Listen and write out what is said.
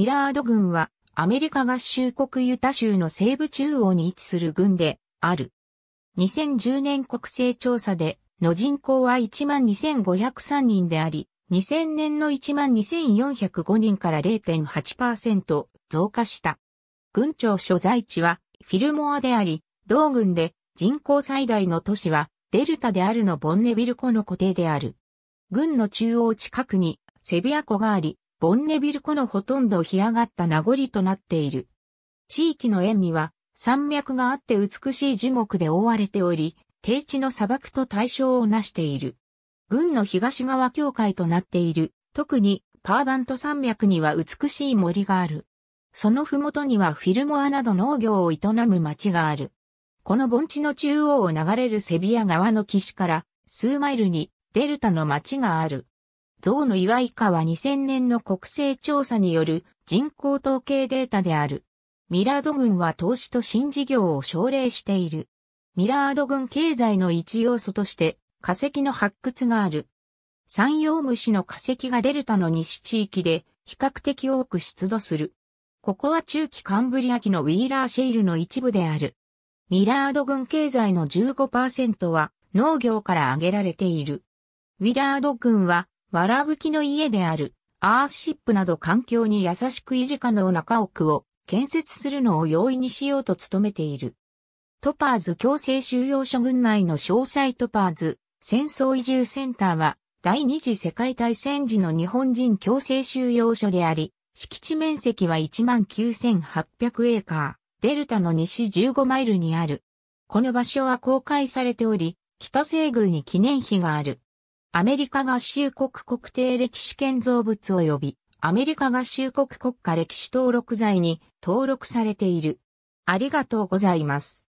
ミラード軍はアメリカ合衆国ユタ州の西部中央に位置する軍である。2010年国勢調査での人口は12,503人であり、2000年の12,405人から0.8%増加した。郡庁所在地はフィルモアであり、同軍で人口最大の都市はデルタであるのボンネビル湖の固定である。軍の中央近くにセビア湖があり、ボンネビル湖のほとんど干上がった名残となっている。地域の縁には山脈があって美しい樹木で覆われており、低地の砂漠と対象をなしている。軍の東側境界となっている、特にパーバント山脈には美しい森がある。そのふもとにはフィルモアなど農業を営む町がある。この盆地の中央を流れるセビア川の岸から数マイルにデルタの町がある。象の岩以下は2000年の国勢調査による人口統計データである。ミラード軍は投資と新事業を奨励している。ミラード軍経済の一要素として化石の発掘がある。山陽虫の化石がデルタの西地域で比較的多く出土する。ここは中期カンブリア紀のウィーラーシェイルの一部である。ミラード軍経済の15%は農業から挙げられている。ウィラード軍はわらぶきの家である、アースシップなど環境に優しく維持可能な家屋を建設するのを容易にしようと努めている。トパーズ強制収容所群内の詳細トパーズ戦争移住センターは第二次世界大戦時の日本人強制収容所であり、敷地面積は19,800エーカー、デルタの西15マイルにある。この場所は公開されており、北西宮に記念碑がある。アメリカ合衆国国定歴史建造物及びアメリカ合衆国国家歴史登録財に登録されている。ありがとうございます。